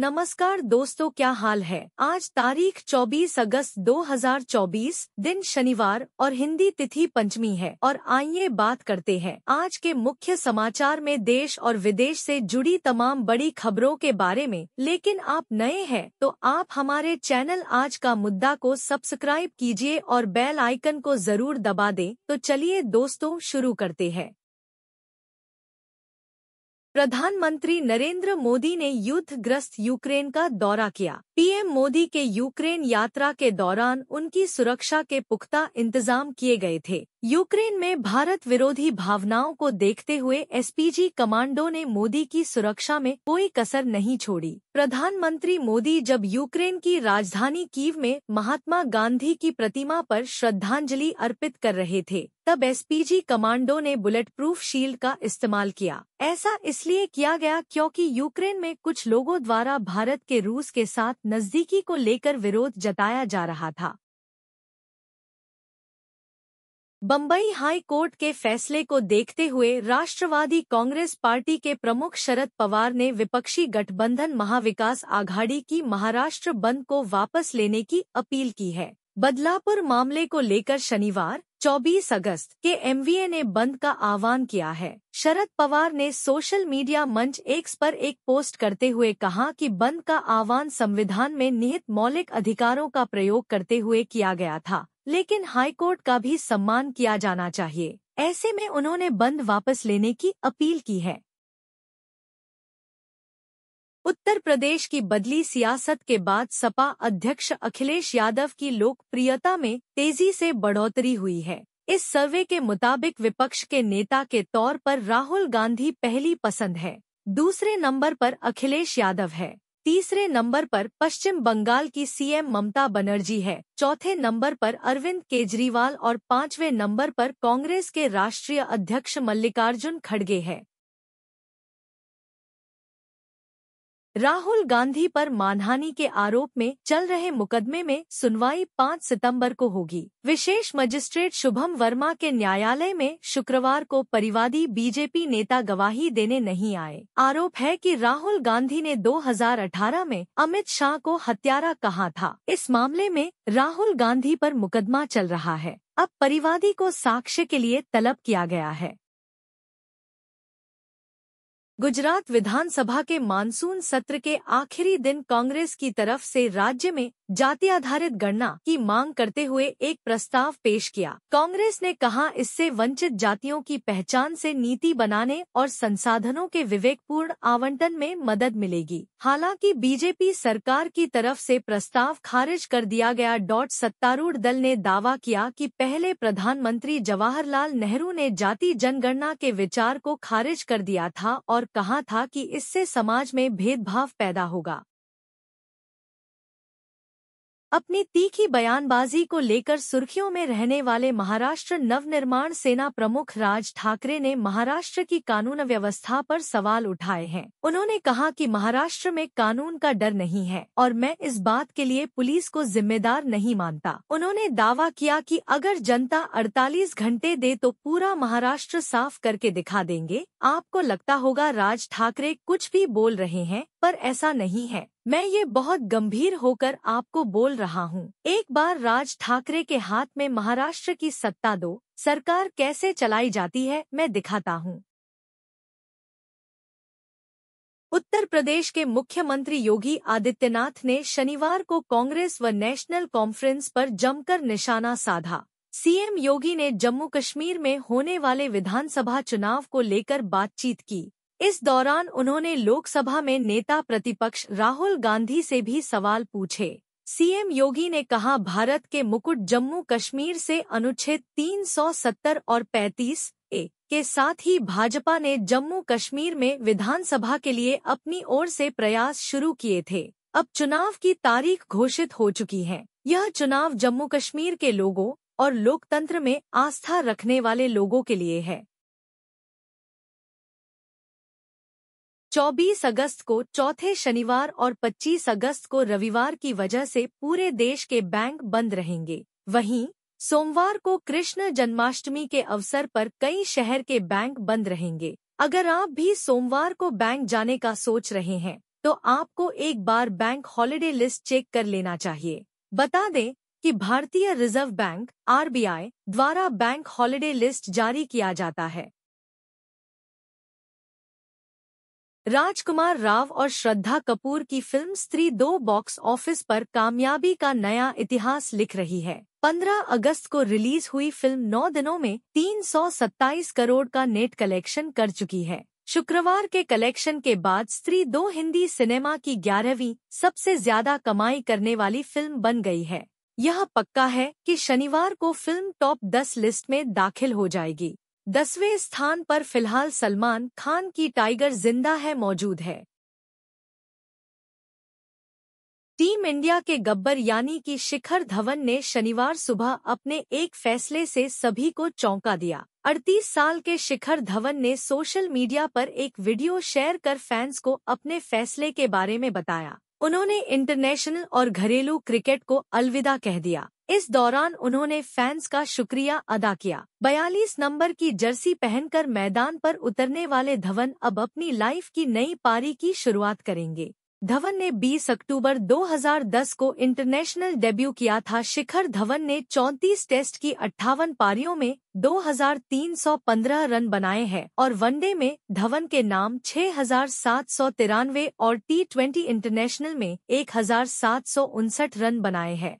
नमस्कार दोस्तों क्या हाल है आज तारीख 24 अगस्त 2024 दिन शनिवार और हिंदी तिथि पंचमी है और आइए बात करते हैं आज के मुख्य समाचार में देश और विदेश से जुड़ी तमाम बड़ी खबरों के बारे में लेकिन आप नए हैं तो आप हमारे चैनल आज का मुद्दा को सब्सक्राइब कीजिए और बेल आइकन को जरूर दबा दे तो चलिए दोस्तों शुरू करते हैं प्रधानमंत्री नरेंद्र मोदी ने युद्ध ग्रस्त यूक्रेन का दौरा किया पीएम मोदी के यूक्रेन यात्रा के दौरान उनकी सुरक्षा के पुख्ता इंतजाम किए गए थे यूक्रेन में भारत विरोधी भावनाओं को देखते हुए एसपीजी कमांडो ने मोदी की सुरक्षा में कोई कसर नहीं छोड़ी प्रधानमंत्री मोदी जब यूक्रेन की राजधानी कीव में महात्मा गांधी की प्रतिमा पर श्रद्धांजलि अर्पित कर रहे थे तब एसपीजी कमांडो ने बुलेट प्रूफ शील्ड का इस्तेमाल किया ऐसा इसलिए किया गया क्योंकि यूक्रेन में कुछ लोगों द्वारा भारत के रूस के साथ नजदीकी को लेकर विरोध जताया जा रहा था बम्बई हाई कोर्ट के फैसले को देखते हुए राष्ट्रवादी कांग्रेस पार्टी के प्रमुख शरद पवार ने विपक्षी गठबंधन महाविकास आघाड़ी की महाराष्ट्र बंद को वापस लेने की अपील की है बदलापुर मामले को लेकर शनिवार 24 अगस्त के एमवीए ने बंद का आह्वान किया है शरद पवार ने सोशल मीडिया मंच एक्स पर एक पोस्ट करते हुए कहा कि बंद का आह्वान संविधान में निहित मौलिक अधिकारों का प्रयोग करते हुए किया गया था लेकिन हाईकोर्ट का भी सम्मान किया जाना चाहिए ऐसे में उन्होंने बंद वापस लेने की अपील की है उत्तर प्रदेश की बदली सियासत के बाद सपा अध्यक्ष अखिलेश यादव की लोकप्रियता में तेजी से बढ़ोतरी हुई है इस सर्वे के मुताबिक विपक्ष के नेता के तौर पर राहुल गांधी पहली पसंद है दूसरे नंबर पर अखिलेश यादव है तीसरे नंबर पर पश्चिम बंगाल की सीएम ममता बनर्जी है चौथे नंबर पर अरविंद केजरीवाल और पांचवें नंबर पर कांग्रेस के राष्ट्रीय अध्यक्ष मल्लिकार्जुन खड़गे हैं राहुल गांधी पर मानहानि के आरोप में चल रहे मुकदमे में सुनवाई 5 सितंबर को होगी विशेष मजिस्ट्रेट शुभम वर्मा के न्यायालय में शुक्रवार को परिवादी बीजेपी नेता गवाही देने नहीं आए आरोप है कि राहुल गांधी ने 2018 में अमित शाह को हत्यारा कहा था इस मामले में राहुल गांधी पर मुकदमा चल रहा है अब परिवादी को साक्ष्य के लिए तलब किया गया है गुजरात विधानसभा के मानसून सत्र के आखिरी दिन कांग्रेस की तरफ से राज्य में जाति आधारित गणना की मांग करते हुए एक प्रस्ताव पेश किया कांग्रेस ने कहा इससे वंचित जातियों की पहचान से नीति बनाने और संसाधनों के विवेकपूर्ण आवंटन में मदद मिलेगी हालांकि बीजेपी सरकार की तरफ से प्रस्ताव खारिज कर दिया गया डॉट सत्तारूढ़ दल ने दावा किया कि पहले प्रधानमंत्री जवाहरलाल नेहरू ने जाति जनगणना के विचार को खारिज कर दिया था और कहा था की इससे समाज में भेदभाव पैदा होगा अपनी तीखी बयानबाजी को लेकर सुर्खियों में रहने वाले महाराष्ट्र नवनिर्माण सेना प्रमुख राज ठाकरे ने महाराष्ट्र की कानून व्यवस्था पर सवाल उठाए हैं उन्होंने कहा कि महाराष्ट्र में कानून का डर नहीं है और मैं इस बात के लिए पुलिस को जिम्मेदार नहीं मानता उन्होंने दावा किया कि अगर जनता 48 घंटे दे तो पूरा महाराष्ट्र साफ करके दिखा देंगे आपको लगता होगा राज ठाकरे कुछ भी बोल रहे हैं पर ऐसा नहीं है मैं ये बहुत गंभीर होकर आपको बोल रहा हूँ एक बार राज ठाकरे के हाथ में महाराष्ट्र की सत्ता दो सरकार कैसे चलाई जाती है मैं दिखाता हूँ उत्तर प्रदेश के मुख्यमंत्री योगी आदित्यनाथ ने शनिवार को कांग्रेस व नेशनल कॉन्फ्रेंस पर जमकर निशाना साधा सीएम योगी ने जम्मू कश्मीर में होने वाले विधानसभा चुनाव को लेकर बातचीत की इस दौरान उन्होंने लोकसभा में नेता प्रतिपक्ष राहुल गांधी से भी सवाल पूछे सीएम योगी ने कहा भारत के मुकुट जम्मू कश्मीर से अनुच्छेद 370 और 35 ए के साथ ही भाजपा ने जम्मू कश्मीर में विधानसभा के लिए अपनी ओर से प्रयास शुरू किए थे अब चुनाव की तारीख घोषित हो चुकी है यह चुनाव जम्मू कश्मीर के लोगों और लोकतंत्र में आस्था रखने वाले लोगों के लिए है 24 अगस्त को चौथे शनिवार और 25 अगस्त को रविवार की वजह से पूरे देश के बैंक बंद रहेंगे वहीं सोमवार को कृष्ण जन्माष्टमी के अवसर पर कई शहर के बैंक बंद रहेंगे अगर आप भी सोमवार को बैंक जाने का सोच रहे हैं तो आपको एक बार बैंक हॉलिडे लिस्ट चेक कर लेना चाहिए बता दें कि भारतीय रिजर्व बैंक आरबीआई द्वारा बैंक हॉलिडे लिस्ट जारी किया जाता है राजकुमार राव और श्रद्धा कपूर की फिल्म स्त्री दो बॉक्स ऑफिस पर कामयाबी का नया इतिहास लिख रही है 15 अगस्त को रिलीज हुई फिल्म 9 दिनों में 327 करोड़ का नेट कलेक्शन कर चुकी है शुक्रवार के कलेक्शन के बाद स्त्री दो हिंदी सिनेमा की ग्यारहवीं सबसे ज्यादा कमाई करने वाली फिल्म बन गई है यह पक्का है कि शनिवार को फिल्म टॉप 10 लिस्ट में दाखिल हो जाएगी दसवें स्थान पर फिलहाल सलमान खान की टाइगर जिंदा है मौजूद है टीम इंडिया के गब्बर यानी कि शिखर धवन ने शनिवार सुबह अपने एक फैसले से सभी को चौंका दिया 38 साल के शिखर धवन ने सोशल मीडिया पर एक वीडियो शेयर कर फैंस को अपने फैसले के बारे में बताया उन्होंने इंटरनेशनल और घरेलू क्रिकेट को अलविदा कह दिया इस दौरान उन्होंने फैंस का शुक्रिया अदा किया 42 नंबर की जर्सी पहनकर मैदान पर उतरने वाले धवन अब अपनी लाइफ की नई पारी की शुरुआत करेंगे धवन ने 20 अक्टूबर 2010 को इंटरनेशनल डेब्यू किया था शिखर धवन ने 34 टेस्ट की अट्ठावन पारियों में 2,315 रन बनाए हैं और वनडे में धवन के नाम छह और टी ट्वेंटी इंटरनेशनल में एक रन बनाए हैं